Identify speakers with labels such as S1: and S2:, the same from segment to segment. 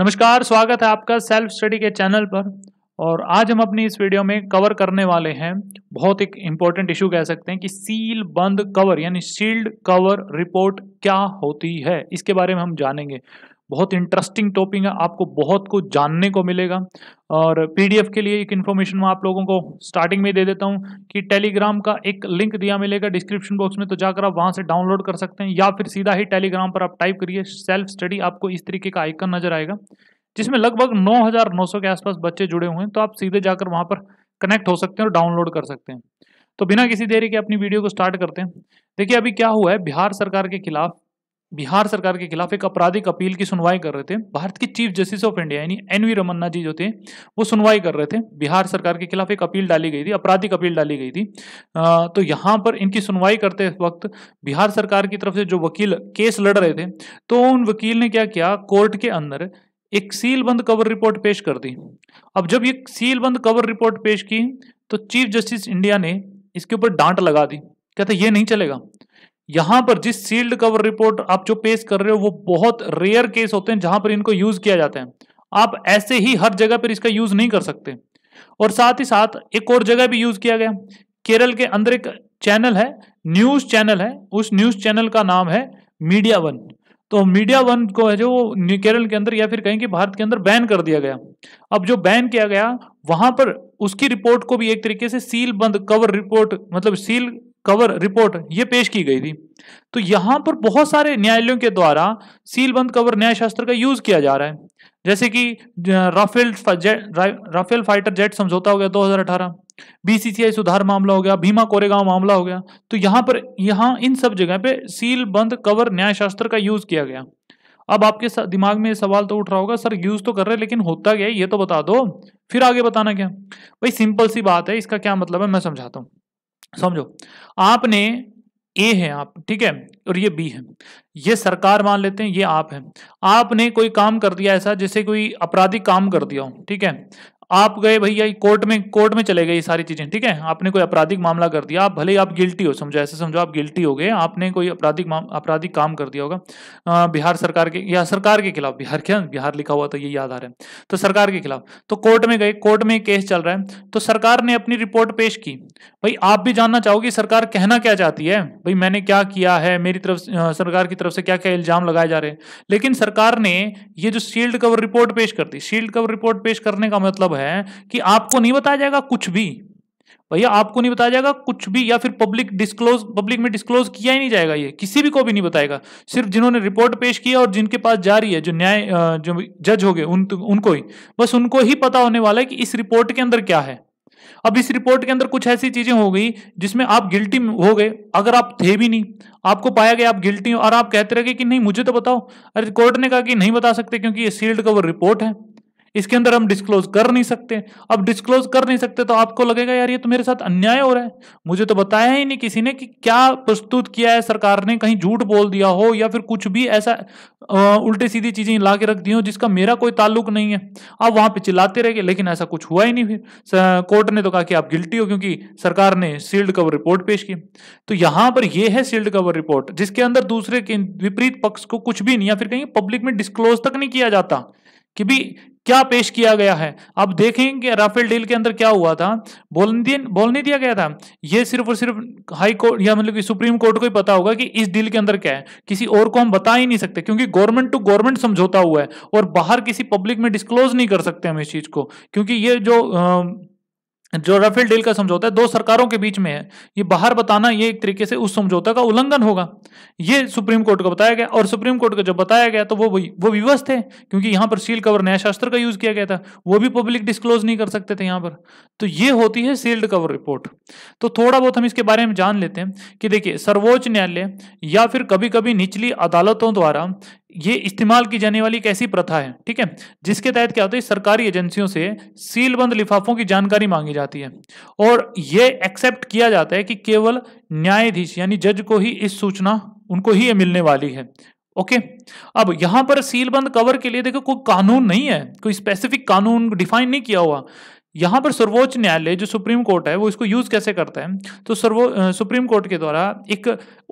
S1: नमस्कार स्वागत है आपका सेल्फ स्टडी के चैनल पर और आज हम अपनी इस वीडियो में कवर करने वाले हैं बहुत एक इम्पॉर्टेंट इशू कह सकते हैं कि सील बंद कवर यानी शील्ड कवर रिपोर्ट क्या होती है इसके बारे में हम जानेंगे बहुत इंटरेस्टिंग टॉपिक है आपको बहुत कुछ जानने को मिलेगा और पीडीएफ के लिए एक इन्फॉर्मेशन मैं आप लोगों को स्टार्टिंग में दे देता हूँ कि टेलीग्राम का एक लिंक दिया मिलेगा डिस्क्रिप्शन बॉक्स में तो जाकर आप वहाँ से डाउनलोड कर सकते हैं या फिर सीधा ही टेलीग्राम पर आप टाइप करिए सेल्फ स्टडी आपको इस तरीके का आइकन नजर आएगा जिसमें लगभग नौ के आसपास बच्चे जुड़े हुए हैं तो आप सीधे जाकर वहाँ पर कनेक्ट हो सकते हैं और डाउनलोड कर सकते हैं तो बिना किसी देरी के अपनी वीडियो को स्टार्ट करते हैं देखिए अभी क्या हुआ है बिहार सरकार के खिलाफ बिहार सरकार के खिलाफ एक आपराधिक अपील की सुनवाई कर रहे थे भारत के चीफ जस्टिस ऑफ इंडिया यानी एन वी रमन्ना जी जो थे वो सुनवाई कर रहे थे बिहार सरकार के खिलाफ एक अपील डाली गई थी आपराधिक अपील डाली गई थी आ, तो यहाँ पर इनकी सुनवाई करते वक्त बिहार सरकार की तरफ से जो वकील केस लड़ रहे थे तो उन वकील ने क्या किया कोर्ट के अंदर एक सील बंद कवर रिपोर्ट पेश कर दी अब जब ये सीलबंद कवर रिपोर्ट पेश की तो चीफ जस्टिस इंडिया ने इसके ऊपर डांट लगा दी कहते ये नहीं चलेगा यहां पर जिस सील्ड कवर रिपोर्ट आप जो पेश कर रहे हो वो बहुत रेयर केस होते हैं जहां पर इनको यूज किया जाता है आप ऐसे ही हर जगह पर इसका यूज नहीं कर सकते और साथ ही साथ एक और जगह भी यूज किया गया केरल के अंदर एक चैनल है न्यूज चैनल है उस न्यूज चैनल का नाम है मीडिया वन तो मीडिया वन को है जो केरल के अंदर या फिर कहें कि भारत के अंदर बैन कर दिया गया अब जो बैन किया गया वहां पर उसकी रिपोर्ट को भी एक तरीके से सील बंद कवर रिपोर्ट मतलब सील कवर रिपोर्ट ये पेश की गई थी तो यहां पर बहुत सारे न्यायालयों के द्वारा सीलबंद कवर न्याय शास्त्र का यूज किया जा रहा है जैसे कि राफेल राफेल फाइटर जेट समझौता हो गया 2018 बीसीसीआई सुधार मामला हो गया भीमा कोरेगांव मामला हो गया तो यहां पर यहां इन सब जगह पे बंद कवर न्याय शास्त्र का यूज किया गया अब आपके दिमाग में सवाल तो उठ रहा होगा सर यूज तो कर रहे लेकिन होता क्या है ये तो बता दो फिर आगे बताना क्या भाई सिंपल सी बात है इसका क्या मतलब है मैं समझाता हूँ समझो आपने ए है आप ठीक है और ये बी है ये सरकार मान लेते हैं ये आप है आपने कोई काम कर दिया ऐसा जैसे कोई आपराधिक काम कर दिया हो ठीक है आप गए भैया कोर्ट में कोर्ट में चले गए ये सारी चीजें ठीक है आपने कोई आपराधिक मामला कर दिया आप भले ही आप गिल्टी हो समझो ऐसे समझो आप गिल्टी हो गए आपने कोई आपराधिक आपराधिक काम कर दिया होगा बिहार सरकार के या सरकार के खिलाफ बिहार क्या बिहार लिखा हुआ तो ये याद आ रहा है तो सरकार के खिलाफ तो कोर्ट में गए कोर्ट में केस चल रहा है तो सरकार ने अपनी रिपोर्ट पेश की भाई आप भी जानना चाहोगे सरकार कहना क्या चाहती है भाई मैंने क्या किया है मेरी तरफ सरकार की तरफ से क्या क्या इल्जाम लगाए जा रहे हैं लेकिन सरकार ने ये जो शील्ड कवर रिपोर्ट पेश कर दी शील्ड कवर रिपोर्ट पेश करने का मतलब है कि आपको नहीं बताया जाएगा कुछ भी भैया आपको नहीं बताया जाएगा कुछ भी या फिर पब्लिक डिस्क्लोज पब्लिक में डिस्क्लोज किया ही नहीं जाएगा ये किसी भी को भी नहीं बताएगा सिर्फ जिन्होंने रिपोर्ट पेश किया और जिनके पास जा रही है जो न्याय जो जज हो गए उन उनको ही बस उनको ही पता होने वाला है कि इस रिपोर्ट के अंदर क्या है अब इस रिपोर्ट के अंदर कुछ ऐसी चीजें हो गई जिसमें आप गिल्टी हो गए अगर आप थे भी नहीं आपको पाया गया आप गिल्टी हो और आप कहते रहे कि नहीं मुझे तो बताओ अरे कोर्ट ने कहा कि नहीं बता सकते क्योंकि ये सील्ड कवर रिपोर्ट है इसके अंदर हम डिस्क्लोज कर नहीं सकते अब डिस्क्लोज कर नहीं सकते तो आपको लगेगा यार ये तो मेरे साथ अन्याय हो रहा है मुझे तो बताया ही नहीं किसी ने कि क्या प्रस्तुत किया है सरकार ने कहीं झूठ बोल दिया हो या फिर कुछ भी ऐसा उल्टे सीधी चीजें ला के रख दी हो जिसका मेरा कोई ताल्लुक नहीं है आप वहां पर चिल्लाते रह गए लेकिन ऐसा कुछ हुआ ही नहीं फिर कोर्ट ने तो कहा कि आप गिल्टी हो क्योंकि सरकार ने सील्ड कवर रिपोर्ट पेश की तो यहां पर यह है सील्ड कवर रिपोर्ट जिसके अंदर दूसरे के विपरीत पक्ष को कुछ भी नहीं या फिर कहीं पब्लिक में डिस्क्लोज तक नहीं किया जाता कि भी क्या पेश किया गया है अब देखेंगे कि राफेल डील के अंदर क्या हुआ था बोल बोलने दिया गया था ये सिर्फ और सिर्फ हाई कोर्ट या मतलब कि सुप्रीम कोर्ट को ही पता होगा कि इस डील के अंदर क्या है किसी और को हम बता ही नहीं सकते क्योंकि गवर्नमेंट टू गवर्नमेंट समझौता हुआ है और बाहर किसी पब्लिक में डिस्क्लोज नहीं कर सकते हम इस चीज को क्योंकि ये जो जो राफेल डील का समझौता है दो सरकारों के बीच में है ये बाहर बताना ये एक तरीके से उस समझौता का उल्लंघन होगा ये सुप्रीम कोर्ट को बताया गया और सुप्रीम कोर्ट को जब बताया गया तो वो वो विवश थे क्योंकि यहाँ पर सील कवर नया शास्त्र का यूज किया गया था वो भी पब्लिक डिस्क्लोज नहीं कर सकते थे यहाँ पर तो ये होती है सील्ड कवर रिपोर्ट तो थोड़ा बहुत हम इसके बारे में जान लेते हैं कि देखिए सर्वोच्च न्यायालय या फिर कभी कभी निचली अदालतों द्वारा ये इस्तेमाल की जाने वाली एक ऐसी प्रथा है ठीक है जिसके तहत क्या होता है सरकारी एजेंसियों से सीलबंद लिफाफों की जानकारी मांगी जाती है और ये एक्सेप्ट किया जाता है कि केवल न्यायाधीश यानी जज को ही इस सूचना उनको ही ये मिलने वाली है ओके अब यहां पर सीलबंद कवर के लिए देखो कोई कानून नहीं है कोई स्पेसिफिक कानून डिफाइन नहीं किया हुआ यहां पर सर्वोच्च न्यायालय जो सुप्रीम कोर्ट है वो इसको यूज कैसे करता है तो सर्वो सुप्रीम कोर्ट के द्वारा एक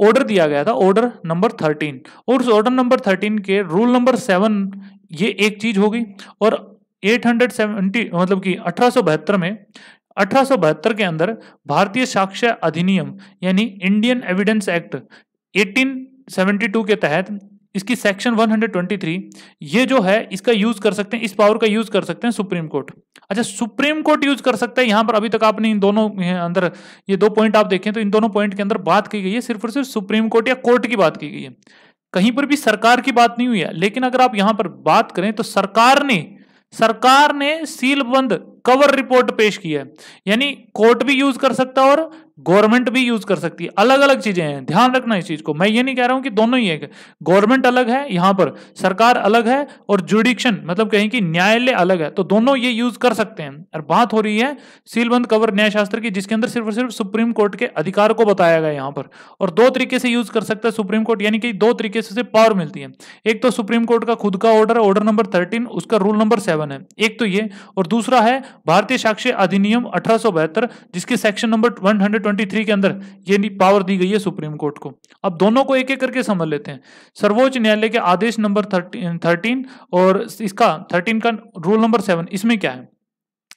S1: ऑर्डर दिया गया था ऑर्डर नंबर थर्टीन और उस ऑर्डर नंबर थर्टीन के रूल नंबर सेवन ये एक चीज होगी और 870 मतलब कि अठारह में अठारह के अंदर भारतीय साक्ष्य अधिनियम यानी इंडियन एविडेंस एक्ट 1872 के तहत इसकी सेक्शन 123 ये जो है इसका यूज कर सकते हैं इस पावर का यूज कर सकते हैं सुप्रीम कोर्ट अच्छा सुप्रीम कोर्ट यूज कर सकता है यहां पर अभी तक आपने इन दोनों अंदर ये दो पॉइंट आप देखें तो इन दोनों पॉइंट के अंदर बात की गई है सिर्फ और सिर्फ सुप्रीम कोर्ट या कोर्ट की बात की गई है कहीं पर भी सरकार की बात नहीं हुई है लेकिन अगर आप यहां पर बात करें तो सरकार ने सरकार ने सीलबंद कवर रिपोर्ट पेश की है यानी कोर्ट भी यूज कर सकता है और गवर्नमेंट भी यूज कर सकती है अलग अलग चीजें हैं ध्यान रखना इस चीज को मैं ये नहीं कह रहा हूं कि दोनों ही है गवर्नमेंट अलग है यहां पर सरकार अलग है और जुडिक्शन मतलब कहें कि न्यायालय अलग है तो दोनों ये यूज कर सकते हैं और बात हो रही है सीलबंद कवर न्यायशास्त्र की जिसके अंदर सिर्फ और सिर्फ सुप्रीम कोर्ट के अधिकार को बताया गया यहां पर और दो तरीके से यूज कर सकता है सुप्रीम कोर्ट यानी कि दो तरीके से पावर मिलती है एक तो सुप्रीम कोर्ट का खुद का ऑर्डर ऑर्डर नंबर थर्टीन उसका रूल नंबर सेवन है एक तो ये और दूसरा है भारतीय साक्ष्य अधिनियम अठारह जिसके सेक्शन नंबर वन 2023 के अंदर ये पावर दी गई है सुप्रीम कोर्ट को अब दोनों को एक एक करके समझ लेते हैं सर्वोच्च न्यायालय के आदेश नंबर थर्टीन और इसका थर्टीन का रूल नंबर सेवन इसमें क्या है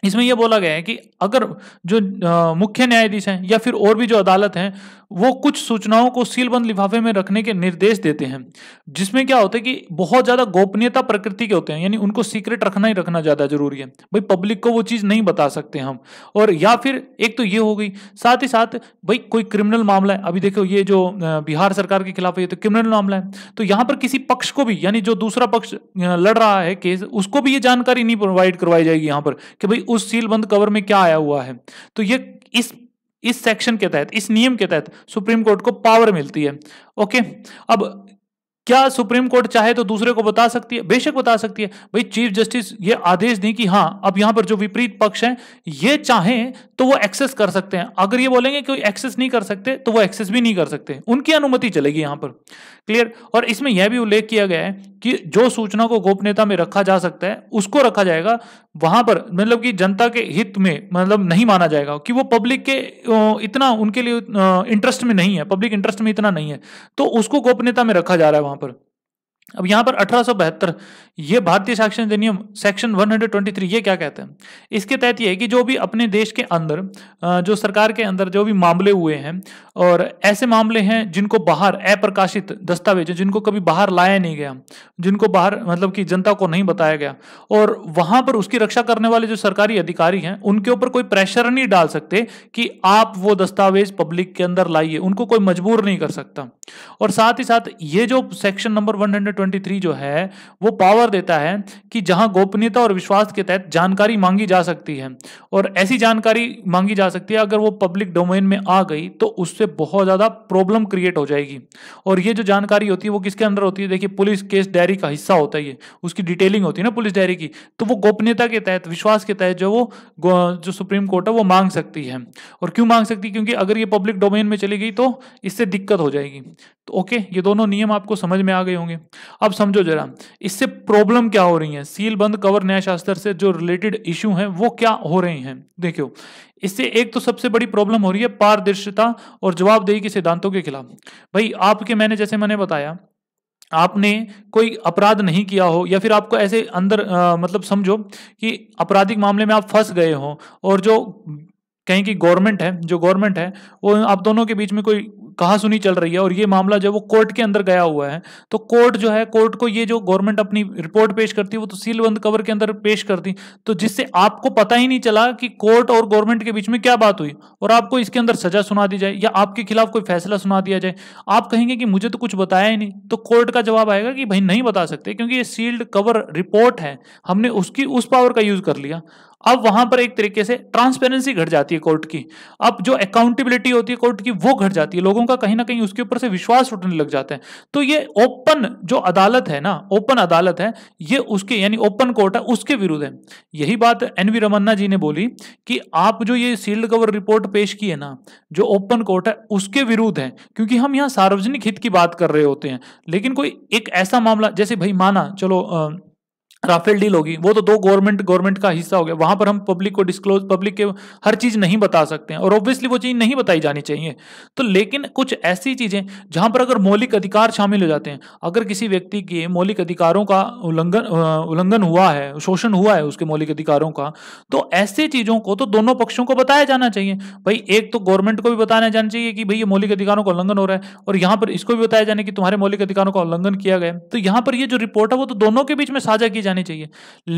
S1: इसमें यह बोला गया है कि अगर जो मुख्य न्यायाधीश हैं या फिर और भी जो अदालत हैं वो कुछ सूचनाओं को सीलबंद लिफाफे में रखने के निर्देश देते हैं जिसमें क्या होता है कि बहुत ज़्यादा गोपनीयता प्रकृति के होते हैं यानी उनको सीक्रेट रखना ही रखना ज़्यादा जरूरी है भाई पब्लिक को वो चीज़ नहीं बता सकते हम और या फिर एक तो ये हो गई साथ ही साथ भाई कोई क्रिमिनल मामला है अभी देखो ये जो बिहार सरकार के खिलाफ ये तो क्रिमिनल मामला है तो यहाँ पर किसी पक्ष को भी यानी जो दूसरा पक्ष लड़ रहा है केस उसको भी ये जानकारी नहीं प्रोवाइड करवाई जाएगी यहाँ पर कि भाई उस बंद कवर में क्या आया हुआ है तो ये इस इस सेक्शन के तहत इस नियम के तहत सुप्रीम कोर्ट को पावर मिलती है ओके अब क्या सुप्रीम कोर्ट चाहे तो दूसरे को बता सकती है बेशक बता सकती है भाई चीफ जस्टिस ये आदेश दें कि हाँ अब यहां पर जो विपरीत पक्ष हैं ये चाहें तो वो एक्सेस कर सकते हैं अगर ये बोलेंगे कि एक्सेस नहीं कर सकते तो वो एक्सेस भी नहीं कर सकते उनकी अनुमति चलेगी यहाँ पर क्लियर और इसमें यह भी उल्लेख किया गया है कि जो सूचना को गोपनीयता में रखा जा सकता है उसको रखा जाएगा वहां पर मतलब कि जनता के हित में मतलब नहीं माना जाएगा कि वो पब्लिक के इतना उनके लिए इंटरेस्ट में नहीं है पब्लिक इंटरेस्ट में इतना नहीं है तो उसको गोपनीयता में रखा जा रहा है वहां पर अब यहां पर अठारह ये भारतीय साक्ष्य अधिनियम सेक्शन 123 ये क्या कहते हैं इसके तहत ये है कि जो भी अपने देश के अंदर जो सरकार के अंदर जो भी मामले हुए हैं और ऐसे मामले हैं जिनको बाहर अप्रकाशित दस्तावेज जिनको कभी बाहर लाया नहीं गया जिनको बाहर मतलब कि जनता को नहीं बताया गया और वहां पर उसकी रक्षा करने वाले जो सरकारी अधिकारी हैं उनके ऊपर कोई प्रेशर नहीं डाल सकते कि आप वो दस्तावेज पब्लिक के अंदर लाइए उनको कोई मजबूर नहीं कर सकता और साथ ही साथ ये जो सेक्शन नंबर वन 23 जो है वो पावर देता है कि जहां गोपनीयता और विश्वास के तहत जानकारी मांगी जा सकती है और ऐसी जानकारी मांगी जा सकती है अगर वो पब्लिक डोमेन में आ गई तो उससे बहुत ज़्यादा प्रॉब्लम क्रिएट हो जाएगी और ये जो जानकारी होती है वो किसके अंदर होती है देखिए पुलिस केस डायरी का हिस्सा होता है ये उसकी डिटेलिंग होती है ना पुलिस डायरी की तो वो गोपनीयता के तहत विश्वास के तहत जो वो जो सुप्रीम कोर्ट है वो मांग सकती है और क्यों मांग सकती है क्योंकि अगर ये पब्लिक डोमेन में चली गई तो इससे दिक्कत हो जाएगी तो ओके ये दोनों नियम आपको समझ में आ गए होंगे अब समझो जरा इससे प्रॉब्लम क्या हो रही है सील बंद कवर न्याय शास्त्र से जो रिलेटेड इश्यू हैं वो क्या हो रहे हैं देखियो इससे एक तो सबसे बड़ी प्रॉब्लम हो रही है पारदर्शिता और जवाबदेही के सिद्धांतों के खिलाफ भाई आपके मैंने जैसे मैंने बताया आपने कोई अपराध नहीं किया हो या फिर आपको ऐसे अंदर आ, मतलब समझो कि आपराधिक मामले में आप फंस गए हो और जो कहें कि गवर्नमेंट है जो गवर्नमेंट है वो आप दोनों के बीच में कोई कहा सुनी चल रही है और ये मामला जब वो कोर्ट के अंदर गया हुआ है तो कोर्ट जो है कोर्ट को ये जो गवर्नमेंट अपनी रिपोर्ट पेश करती है वो तो सीलबंद कवर के अंदर पेश करती तो जिससे आपको पता ही नहीं चला कि कोर्ट और गवर्नमेंट के बीच में क्या बात हुई और आपको इसके अंदर सजा सुना दी जाए या आपके खिलाफ कोई फैसला सुना दिया जाए आप कहेंगे कि मुझे तो कुछ बताया ही नहीं तो कोर्ट का जवाब आएगा कि भाई नहीं बता सकते क्योंकि ये सील्ड कवर रिपोर्ट है हमने उसकी उस पावर का यूज कर लिया अब वहां पर एक तरीके से ट्रांसपेरेंसी घट जाती है कोर्ट की अब जो अकाउंटेबिलिटी होती है कोर्ट की वो घट जाती है लोगों का कहीं ना कहीं उसके ऊपर से विश्वास उठने लग जाता है तो ये ओपन जो अदालत है ना ओपन अदालत है ये उसके यानी ओपन कोर्ट है उसके विरुद्ध है यही बात एन वी रमन्ना जी ने बोली कि आप जो ये सील्ड कवर रिपोर्ट पेश की है ना जो ओपन कोर्ट है उसके विरुद्ध है क्योंकि हम यहाँ सार्वजनिक हित की बात कर रहे होते हैं लेकिन कोई एक ऐसा मामला जैसे भाई माना चलो आ, राफेल डील होगी वो तो दो गवर्नमेंट गवर्नमेंट का हिस्सा हो गया वहां पर हम पब्लिक को डिस्क्लोज पब्लिक के हर चीज नहीं बता सकते हैं और ऑब्वियसली वो चीज नहीं बताई जानी चाहिए तो लेकिन कुछ ऐसी चीजें जहां पर अगर मौलिक अधिकार शामिल हो जाते हैं अगर किसी व्यक्ति के मौलिक अधिकारों का उल्लंघन उल्लंघन हुआ है शोषण हुआ है उसके मौलिक अधिकारों का तो ऐसी चीजों को तो दोनों पक्षों को बताया जाना चाहिए भाई एक तो गवर्नमेंट को भी बताया जाना चाहिए कि भाई ये मौलिक अधिकारों का उल्लंघन हो रहा है और यहाँ पर इसको भी बताया जाना कि तुम्हारे मौलिक अधिकारों का उल्लंघन किया गया तो यहाँ पर यह जो रिपोर्ट है वो तो दोनों के बीच में साझा की जानी चाहिए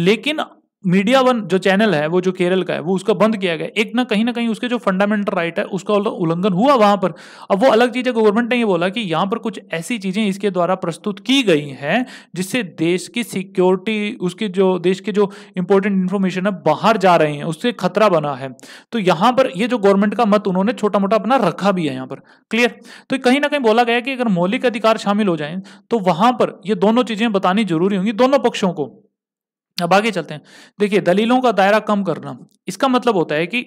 S1: लेकिन मीडिया वन जो चैनल है वो जो केरल का है वो उसका बंद किया गया एक ना कहीं ना कहीं उसके जो फंडामेंटल राइट है उसका उल्लंघन हुआ वहां पर अब वो अलग चीज है गवर्नमेंट ने ये बोला कि यहाँ पर कुछ ऐसी चीजें इसके द्वारा प्रस्तुत की गई हैं जिससे देश की सिक्योरिटी उसके जो देश के जो इंपॉर्टेंट इन्फॉर्मेशन है बाहर जा रही है उससे खतरा बना है तो यहाँ पर ये जो गवर्नमेंट का मत उन्होंने छोटा मोटा अपना रखा भी है यहाँ पर क्लियर तो कहीं ना कहीं बोला गया कि अगर मौलिक अधिकार शामिल हो जाए तो वहां पर ये दोनों चीजें बतानी जरूरी होंगी दोनों पक्षों को अब आगे चलते हैं देखिए दलीलों का दायरा कम करना इसका मतलब होता है कि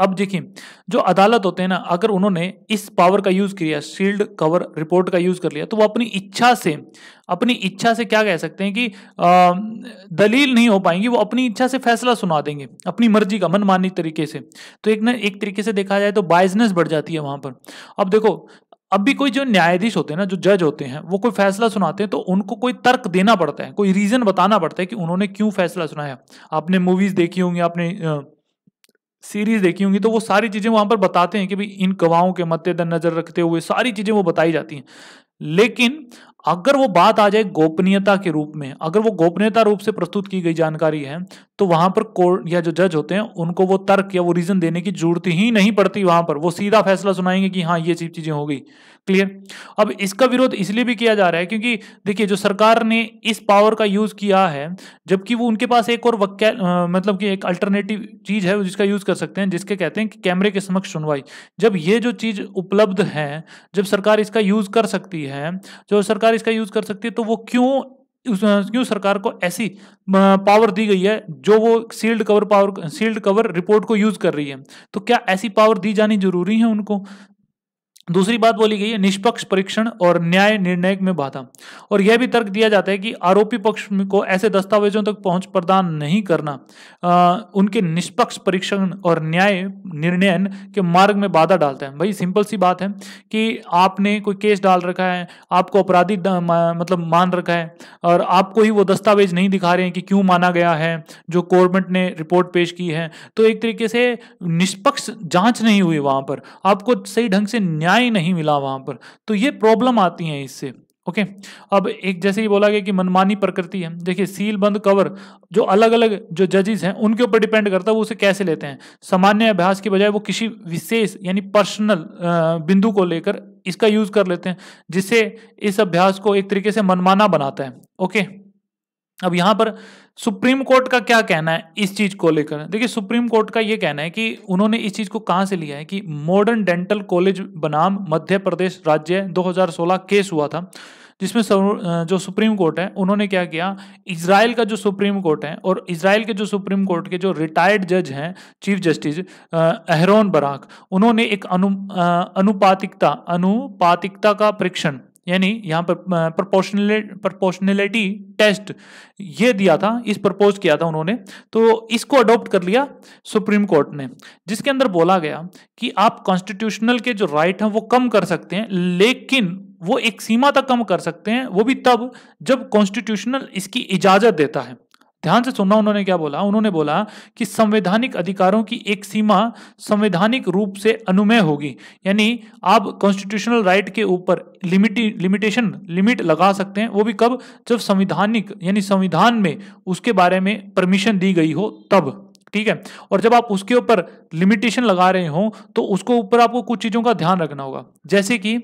S1: अब देखिए जो अदालत होते हैं ना अगर उन्होंने इस पावर का यूज़ किया शील्ड कवर रिपोर्ट का यूज़ कर लिया तो वो अपनी इच्छा से अपनी इच्छा से क्या कह सकते हैं कि आ, दलील नहीं हो पाएंगी वो अपनी इच्छा से फैसला सुना देंगे अपनी मर्जी का मनमानी तरीके से तो एक ना एक तरीके से देखा जाए तो बाइजनेस बढ़ जाती है वहां पर अब देखो अब भी कोई जो न्यायाधीश होते हैं ना जो जज होते हैं वो कोई फैसला सुनाते हैं तो उनको कोई तर्क देना पड़ता है कोई रीजन बताना पड़ता है कि उन्होंने क्यों फैसला सुनाया आपने मूवीज देखी होंगी आपने सीरीज देखी होंगी तो वो सारी चीज़ें वहां पर बताते हैं कि भाई इन गवाहों के मद्देनजर रखते हुए सारी चीज़ें वो बताई जाती हैं लेकिन अगर वो बात आ जाए गोपनीयता के रूप में अगर वो गोपनीयता रूप से प्रस्तुत की गई जानकारी है तो वहां पर कोर्ट या जो जज होते हैं उनको वो तर्क या वो रीजन देने की जरूरत ही नहीं पड़ती वहां पर वो सीधा फैसला सुनाएंगे कि हाँ ये चीज चीजें हो गई क्लियर अब इसका विरोध इसलिए भी किया जा रहा है क्योंकि देखिए जो सरकार ने इस पावर का यूज किया है जबकि वो उनके पास एक और वक्या मतलब कि एक अल्टरनेटिव चीज है जिसका यूज कर सकते हैं जिसके कहते हैं कि कैमरे के समक्ष सुनवाई जब ये जो चीज उपलब्ध है जब सरकार इसका यूज कर सकती है जो सरकार इसका यूज कर सकती है तो वो क्यों उस क्यों सरकार को ऐसी पावर दी गई है जो वो sealed cover power sealed cover report को यूज कर रही है तो क्या ऐसी पावर दी जानी जरूरी है उनको दूसरी बात बोली गई है निष्पक्ष परीक्षण और न्याय निर्णय में बाधा और यह भी तर्क दिया जाता है कि आरोपी पक्ष को ऐसे दस्तावेजों तक पहुंच प्रदान नहीं करना आ, उनके निष्पक्ष परीक्षण और न्याय निर्णयन के मार्ग में बाधा डालता है भाई सिंपल सी बात है कि आपने कोई केस डाल रखा है आपको अपराधी मतलब मान रखा है और आपको ही वो दस्तावेज नहीं दिखा रहे हैं कि क्यों माना गया है जो गवर्नमेंट ने रिपोर्ट पेश की है तो एक तरीके से निष्पक्ष जाँच नहीं हुई वहाँ पर आपको सही ढंग से न्याय न्याय नहीं मिला वहां पर तो ये प्रॉब्लम आती है इससे ओके अब एक जैसे ही बोला गया कि मनमानी प्रकृति है देखिए सील बंद कवर जो अलग अलग जो जजेस हैं उनके ऊपर डिपेंड करता है वो उसे कैसे लेते हैं सामान्य अभ्यास की बजाय वो किसी विशेष यानी पर्सनल बिंदु को लेकर इसका यूज कर लेते हैं जिससे इस अभ्यास को एक तरीके से मनमाना बनाता है ओके okay. अब यहां पर सुप्रीम कोर्ट का क्या कहना है इस चीज को लेकर देखिए सुप्रीम कोर्ट का यह कहना है कि उन्होंने इस चीज को कहां से लिया है कि मॉडर्न डेंटल कॉलेज बनाम मध्य प्रदेश राज्य 2016 केस हुआ था जिसमें जो सुप्रीम कोर्ट है उन्होंने क्या किया इसराइल का जो सुप्रीम कोर्ट है और इसराइल के जो सुप्रीम कोर्ट के जो रिटायर्ड जज हैं चीफ जस्टिस अहरोन बराक उन्होंने एक अनु अनुपातिकता अनुपातिकता का परीक्षण यानी यहाँ पर प्रपोर्शनले प्रपोर्शनलिटी टेस्ट ये दिया था इस प्रपोज किया था उन्होंने तो इसको अडॉप्ट कर लिया सुप्रीम कोर्ट ने जिसके अंदर बोला गया कि आप कॉन्स्टिट्यूशनल के जो राइट हैं वो कम कर सकते हैं लेकिन वो एक सीमा तक कम कर सकते हैं वो भी तब जब कॉन्स्टिट्यूशनल इसकी इजाज़त देता है ध्यान से सुनना उन्होंने क्या बोला उन्होंने बोला कि संवैधानिक अधिकारों की एक सीमा संवैधानिक रूप से अनुमेय होगी यानी आप कॉन्स्टिट्यूशनल राइट के ऊपर लिमिट लिमिटेशन लिमिट लगा सकते हैं वो भी कब जब संविधानिक यानी संविधान में उसके बारे में परमिशन दी गई हो तब ठीक है और जब आप उसके ऊपर लिमिटेशन लगा रहे हो तो उसको ऊपर आपको कुछ चीज़ों का ध्यान रखना होगा जैसे कि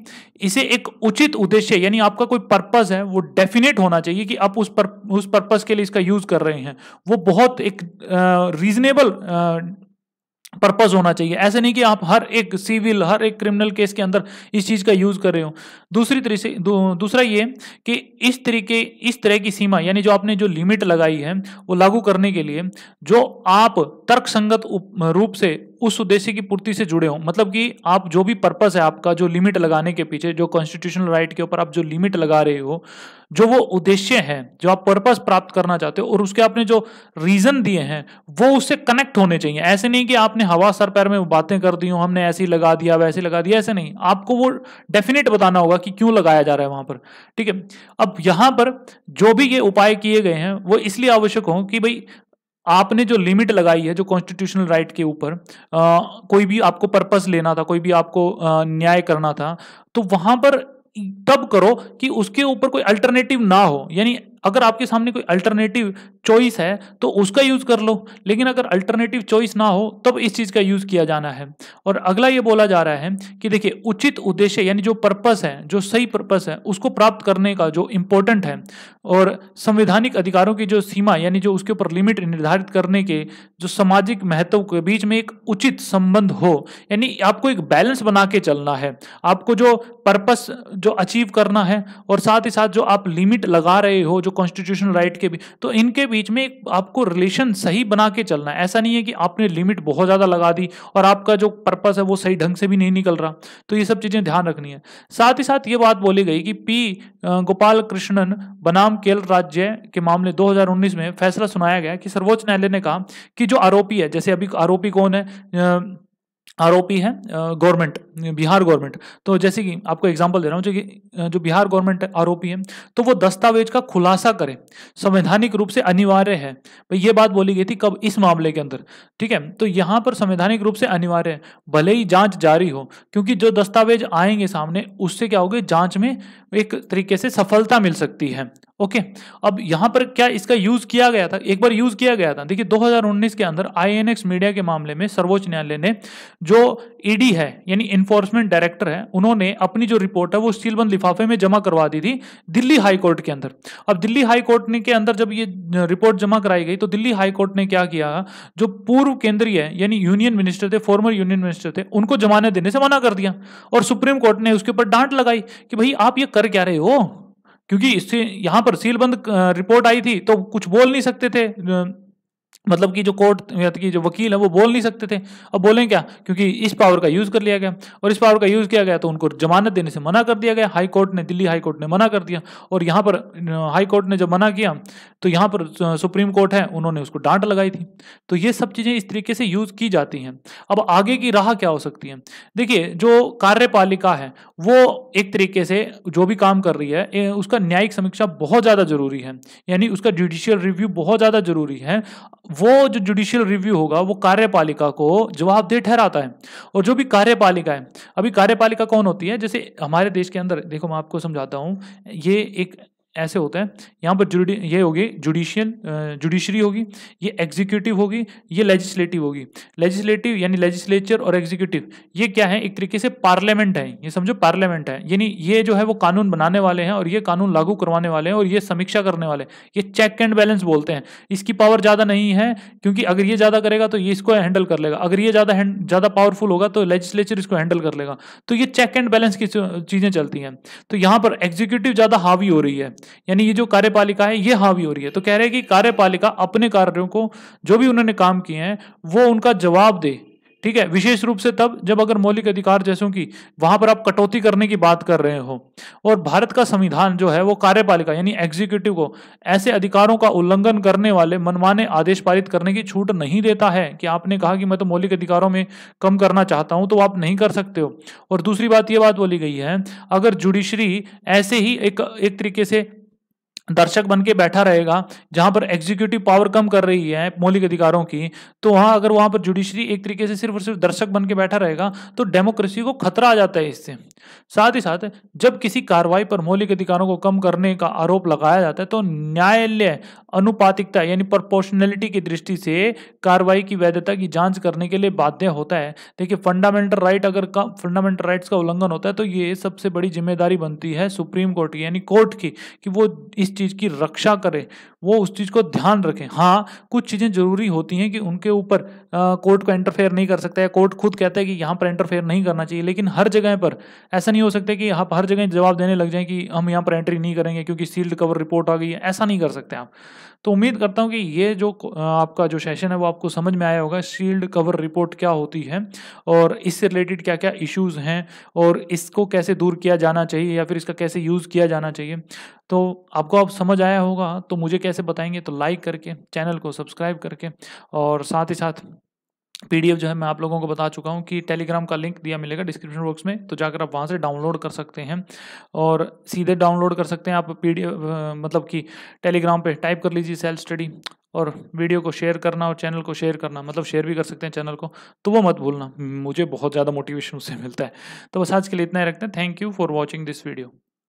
S1: इसे एक उचित उद्देश्य यानी आपका कोई पर्पस है वो डेफिनेट होना चाहिए कि आप उस पर उस पर्पस के लिए इसका यूज़ कर रहे हैं वो बहुत एक रीजनेबल पर्पज होना चाहिए ऐसे नहीं कि आप हर एक सिविल हर एक क्रिमिनल केस के अंदर इस चीज़ का यूज़ कर रहे हो दूसरी तरीके दू, दूसरा ये कि इस तरीके इस तरह की सीमा यानी जो आपने जो लिमिट लगाई है वो लागू करने के लिए जो आप तर्कसंगत रूप से उस उद्देश्य की पूर्ति से जुड़े हों मतलब कि आप जो भी पर्पस है आपका जो लिमिट लगाने के पीछे जो कॉन्स्टिट्यूशनल राइट के ऊपर आप जो लिमिट लगा रहे हो जो वो उद्देश्य है जो आप पर्पस प्राप्त करना चाहते हो और उसके आपने जो रीजन दिए हैं वो उससे कनेक्ट होने चाहिए ऐसे नहीं कि आपने हवा सर पैर में बातें कर दी हो हमने ऐसे ही लगा दिया वैसे लगा दिया ऐसे नहीं आपको वो डेफिनेट बताना होगा कि क्यों लगाया जा रहा है वहां पर ठीक है अब यहां पर जो भी ये उपाय किए गए हैं वो इसलिए आवश्यक हो कि भाई आपने जो लिमिट लगाई है जो कॉन्स्टिट्यूशनल राइट के ऊपर कोई भी आपको पर्पस लेना था कोई भी आपको आ, न्याय करना था तो वहां पर तब करो कि उसके ऊपर कोई अल्टरनेटिव ना हो यानी अगर आपके सामने कोई अल्टरनेटिव चॉइस है तो उसका यूज़ कर लो लेकिन अगर अल्टरनेटिव चॉइस ना हो तब इस चीज़ का यूज़ किया जाना है और अगला ये बोला जा रहा है कि देखिए उचित उद्देश्य यानी जो पर्पस है जो सही पर्पस है उसको प्राप्त करने का जो इम्पोर्टेंट है और संवैधानिक अधिकारों की जो सीमा यानी जो उसके ऊपर लिमिट निर्धारित करने के जो सामाजिक महत्व के बीच में एक उचित संबंध हो यानी आपको एक बैलेंस बना के चलना है आपको जो पर्पस जो अचीव करना है और साथ ही साथ जो आप लिमिट लगा रहे हो जो कॉन्स्टिट्यूशनल राइट के भी तो इनके बीच में आपको रिलेशन सही बना के चलना है ऐसा नहीं है कि आपने लिमिट बहुत ज़्यादा लगा दी और आपका जो पर्पस है वो सही ढंग से भी नहीं निकल रहा तो ये सब चीज़ें ध्यान रखनी है साथ ही साथ ये बात बोली गई कि पी गोपाल कृष्णन बनाम केरल राज्य के मामले 2019 में फैसला सुनाया गया कि सर्वोच्च न्यायालय ने कहा कि जो आरोपी है जैसे अभी आरोपी कौन है आरोपी है गवर्नमेंट बिहार गवर्नमेंट तो जैसे कि आपको एग्जांपल दे रहा हूँ जो कि जो बिहार गवर्नमेंट आरोपी है तो वो दस्तावेज का खुलासा करे संवैधानिक रूप से अनिवार्य है भाई ये बात बोली गई थी कब इस मामले के अंदर ठीक है तो यहाँ पर संवैधानिक रूप से अनिवार्य है भले ही जाँच जारी हो क्योंकि जो दस्तावेज आएंगे सामने उससे क्या होगी जाँच में एक तरीके से सफलता मिल सकती है ओके अब यहाँ पर क्या इसका यूज किया गया था एक बार यूज किया गया था देखिए 2019 के अंदर आईएनएक्स मीडिया के मामले में सर्वोच्च न्यायालय ने जो ईडी e है यानी इन्फोर्समेंट डायरेक्टर है उन्होंने अपनी जो रिपोर्ट है वो सीलबंद लिफाफे में जमा करवा दी थी दिल्ली हाईकोर्ट के अंदर अब दिल्ली हाईकोर्ट के अंदर जब ये रिपोर्ट जमा कराई गई तो दिल्ली हाईकोर्ट ने क्या किया जो पूर्व केंद्रीय यानी यूनियन मिनिस्टर थे फॉर्मर यूनियन मिनिस्टर थे उनको जमाने देने से मना कर दिया और सुप्रीम कोर्ट ने उसके ऊपर डांट लगाई कि भाई आप ये कर कर क्या रहे हो क्योंकि इससे यहां पर सीलबंद रिपोर्ट आई थी तो कुछ बोल नहीं सकते थे मतलब कि जो कोर्ट की जो वकील है वो बोल नहीं सकते थे अब बोलें क्या क्योंकि इस पावर का यूज़ कर लिया गया और इस पावर का यूज़ किया गया तो उनको जमानत देने से मना कर दिया गया हाई कोर्ट ने दिल्ली हाई कोर्ट ने मना कर दिया और यहाँ पर हाई कोर्ट ने जब मना किया तो यहाँ पर सुप्रीम कोर्ट है उन्होंने उसको डांट लगाई थी तो ये सब चीज़ें इस तरीके से यूज़ की जाती हैं अब आगे की राह क्या हो सकती है देखिए जो कार्यपालिका है वो एक तरीके से जो भी काम कर रही है उसका न्यायिक समीक्षा बहुत ज़्यादा ज़रूरी है यानी उसका जुडिशियल रिव्यू बहुत ज़्यादा ज़रूरी है वो जो जुडिशियल रिव्यू होगा वो कार्यपालिका को जवाबदेह ठहराता है और जो भी कार्यपालिका है अभी कार्यपालिका कौन होती है जैसे हमारे देश के अंदर देखो मैं आपको समझाता हूँ ये एक ऐसे होता है यहाँ पर जुडी ये होगी जुडिशियल जुडिशरी होगी ये एग्जीक्यूटिव होगी ये लेजिस्लेटिव होगी लेजिस्लेटिव यानी लेजिस्लेचर और एग्जीक्यूटिव ये क्या है एक तरीके से पार्लियामेंट है ये समझो पार्लियामेंट है यानी ये जो है वो कानून बनाने वाले हैं और ये कानून लागू करवाने वाले हैं और ये समीक्षा करने वाले ये चेक एंड बैलेंस बोलते हैं इसकी पावर ज़्यादा नहीं है क्योंकि अगर ये ज़्यादा करेगा तो ये इसको हैंडल कर लेगा अगर ये ज़्यादा ज़्यादा पावरफुल होगा तो लेजिस्लेचर इसको हैंडल कर लेगा तो ये चेक एंड बैलेंस की चीज़ें चलती हैं तो यहाँ पर एग्जीक्यूटिव ज़्यादा हावी हो रही है यानी ये जो कार्यपालिका है ये हावी हो रही है तो कह रहे हैं कि कार्यपालिका अपने कार्यों को जो भी उन्होंने काम किए हैं वो उनका जवाब दे ठीक है विशेष रूप से तब जब अगर मौलिक अधिकार जैसों की वहां पर आप कटौती करने की बात कर रहे हो और भारत का संविधान जो है वो कार्यपालिका यानी एग्जीक्यूटिव को ऐसे अधिकारों का उल्लंघन करने वाले मनमाने आदेश पारित करने की छूट नहीं देता है कि आपने कहा कि मैं तो मौलिक अधिकारों में कम करना चाहता हूं तो आप नहीं कर सकते हो और दूसरी बात यह बात बोली गई है अगर जुडिशरी ऐसे ही एक एक तरीके से दर्शक बन के बैठा रहेगा जहां पर एग्जीक्यूटिव पावर कम कर रही है मौलिक अधिकारों की तो वहां अगर वहां पर जुडिशरी एक तरीके से सिर्फ और सिर्फ दर्शक बन के बैठा रहेगा तो डेमोक्रेसी को खतरा आ जाता है इससे साथ ही साथ जब किसी कार्रवाई पर मौलिक अधिकारों को कम करने का आरोप लगाया जाता है तो न्यायालय अनुपातिकता यानी प्रपोर्शनैलिटी की दृष्टि से कार्रवाई की वैधता की जांच करने के लिए बाध्य होता है देखिए फंडामेंटल राइट अगर फंडामेंटल राइट्स का उल्लंघन होता है तो ये सबसे बड़ी जिम्मेदारी बनती है सुप्रीम कोर्ट की यानी कोर्ट की कि वो इस चीज़ की रक्षा करें वो उस चीज़ को ध्यान रखें हाँ कुछ चीज़ें ज़रूरी होती हैं कि उनके ऊपर कोर्ट को इंटरफेयर नहीं कर सकता है कोर्ट खुद कहता है कि यहाँ पर इंटरफेयर नहीं करना चाहिए लेकिन हर जगह पर ऐसा नहीं हो सकता कि आप हर जगह जवाब देने लग जाएं कि हम यहाँ पर एंट्री नहीं करेंगे क्योंकि सील्ड कवर रिपोर्ट आ गई है ऐसा नहीं कर सकते आप तो उम्मीद करता हूँ कि ये जो आपका जो सेशन है वो आपको समझ में आया होगा शील्ड कवर रिपोर्ट क्या होती है और इससे रिलेटेड क्या क्या इश्यूज हैं और इसको कैसे दूर किया जाना चाहिए या फिर इसका कैसे यूज़ किया जाना चाहिए तो आपको आप समझ आया होगा तो मुझे कैसे बताएंगे तो लाइक करके चैनल को सब्सक्राइब करके और साथ ही साथ पीडीएफ जो है मैं आप लोगों को बता चुका हूँ कि टेलीग्राम का लिंक दिया मिलेगा डिस्क्रिप्शन बॉक्स में तो जाकर आप वहाँ से डाउनलोड कर सकते हैं और सीधे डाउनलोड कर सकते हैं आप पीडीएफ मतलब कि टेलीग्राम पे टाइप कर लीजिए सेल्फ स्टडी और वीडियो को शेयर करना और चैनल को शेयर करना मतलब शेयर भी कर सकते हैं चैनल को तो वो मत भूलना मुझे बहुत ज़्यादा मोटिवेशन उससे मिलता है तो बस आज के लिए इतना ही रखते हैं thank you for watching this video